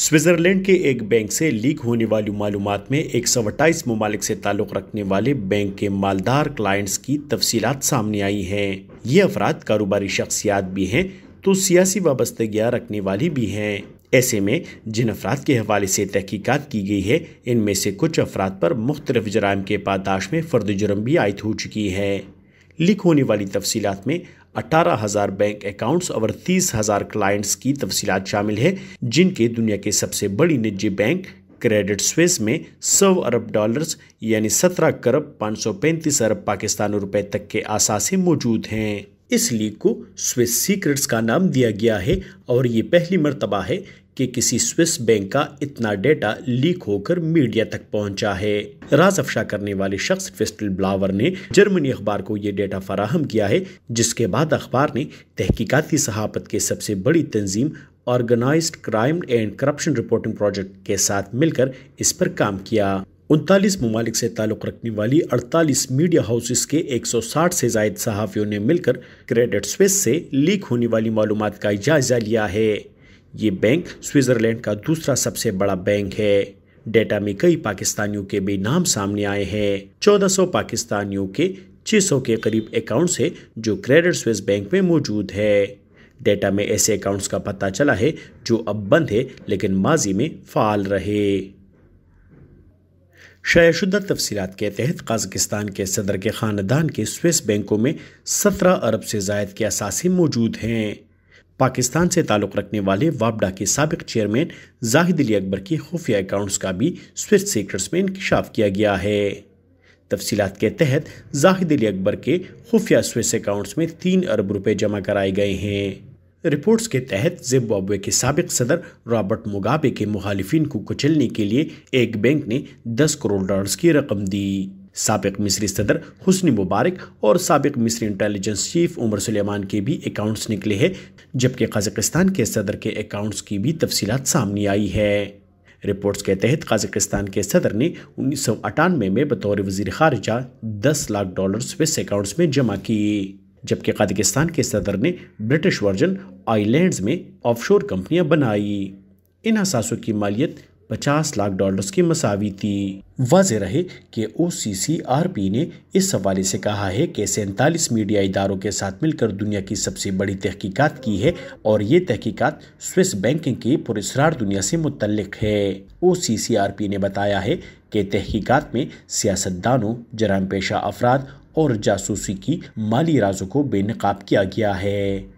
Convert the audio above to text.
Switzerland के एक bank से लीक होने वाली मालूम में एक सौ अट्ठाईस ममालिक से ताल्लुक़ रखने वाले बैंक के मालदार क्लाइंट्स की तफसीत सामने आई हैं ये अफराद कारोबारी शख्सियात भी हैं तो सियासी वाबस्तगियाँ रखने वाली भी हैं ऐसे में जिन अफराद के हवाले से तहकीकत की गई है इनमें से कुछ अफराद पर मुख्तलिफ जराम के पादाश में फर्द जुर्म भी आयद हो चुकी है लीक होने वाली तफसीत में अठारह हज़ार बैंक अकाउंट्स और तीस हज़ार क्लाइंट्स की तफसीत शामिल है जिनके दुनिया के सबसे बड़ी निजी बैंक क्रेडिट स्विस में सौ अरब डॉलर्स यानी सत्रह करब पाँच सौ पैंतीस अरब पाकिस्तानी रुपए तक के आसासी मौजूद हैं इस लीग को स्विस सीक्रेट्स का नाम दिया गया है और ये पहली मरतबा है कि किसी स्विस बैंक का इतना डेटा लीक होकर मीडिया तक पहुंचा है राज अफशा करने वाले शख्स फिस्टल ब्लावर ने जर्मनी अखबार को यह डेटा फराहम किया है जिसके बाद अखबार ने तहकीकाती सहाफत के सबसे बड़ी तंजीम organized crime and corruption reporting project के साथ मिलकर इस पर काम किया उनतालीस ममालिक से ताल्लुक़ रखने वाली 48 मीडिया हाउसेस के 160 से जायद सहाफ़ियों ने मिलकर क्रेडिट स्विस से लीक होने वाली मालूम का जायज़ा लिया है ये बैंक स्विट्ज़रलैंड का दूसरा सबसे बड़ा बैंक है डेटा में कई पाकिस्तानियों के भी नाम सामने आए हैं सौ पाकिस्तानियों के सौ के करीब अकाउंट है जो क्रेडिट स्विस बैंक में मौजूद है डेटा में ऐसे अकाउंट्स का पता चला है जो अब बंद है लेकिन माजी में फाल रहे शायशुदा तफसीत के तहत काजकिस्तान के सदर के ख़ानदान के स्विस बैंकों में सत्रह अरब से जायद के असासी मौजूद हैं पाकिस्तान से ताल्लुक़ रखने वाले वापडा के सबक चेयरमैन जाहिद अली अकबर के खुफिया अकाउंट्स का भी स्विस सेक्टर्स में इंकशाफ किया गया है तफसीत के तहत जाहिद अली अकबर के खुफिया स्विस अकाउंट्स में तीन अरब रुपये जमा कराए गए हैं रिपोर्ट्स के तहत जिम्बाब्वे के सबक सदर रॉबर्ट मुगाबे के मुखालिफिन को कुचलने के लिए एक बैंक ने 10 करोड़ डॉलर्स की रकम दी सबक मिस्री सदर हुसनी मुबारक और सबक मिस्री इंटेलिजेंस चीफ उमर सुलेमान के भी अकाउंट्स निकले हैं जबकि कजाकिस्तान के सदर के अकाउंट्स की भी तफसी सामने आई है रिपोर्ट्स के तहत कजाकिस्तान के सदर ने उन्नीस सौ अटानवे में बतौर वजी खारजा दस लाख डॉलर स्विस अकाउंट्स में जमा किए जबकि कजगिस्तान के सदर ने ब्रिटिश वर्जन आइलैंड्स में ऑफशोर कंपनियां बनाई इन असासों की मालियत 50 लाख डॉलर्स की मसावी थी वाज रहे कि ओ सी सी आर पी ने इस हवाले से कहा है कि सैंतालीस मीडिया इदारों के साथ मिलकर दुनिया की सबसे बड़ी तहकीकत की है और ये तहकीकत स्विस बैंकिंग की पुरस्ार दुनिया से मुतलक है ओ सी सी आर पी ने बताया है कि तहकीकत में सियासतदानों जराम पेशा अफराद और जासूसी की माली राजों को बेनकाब किया गया है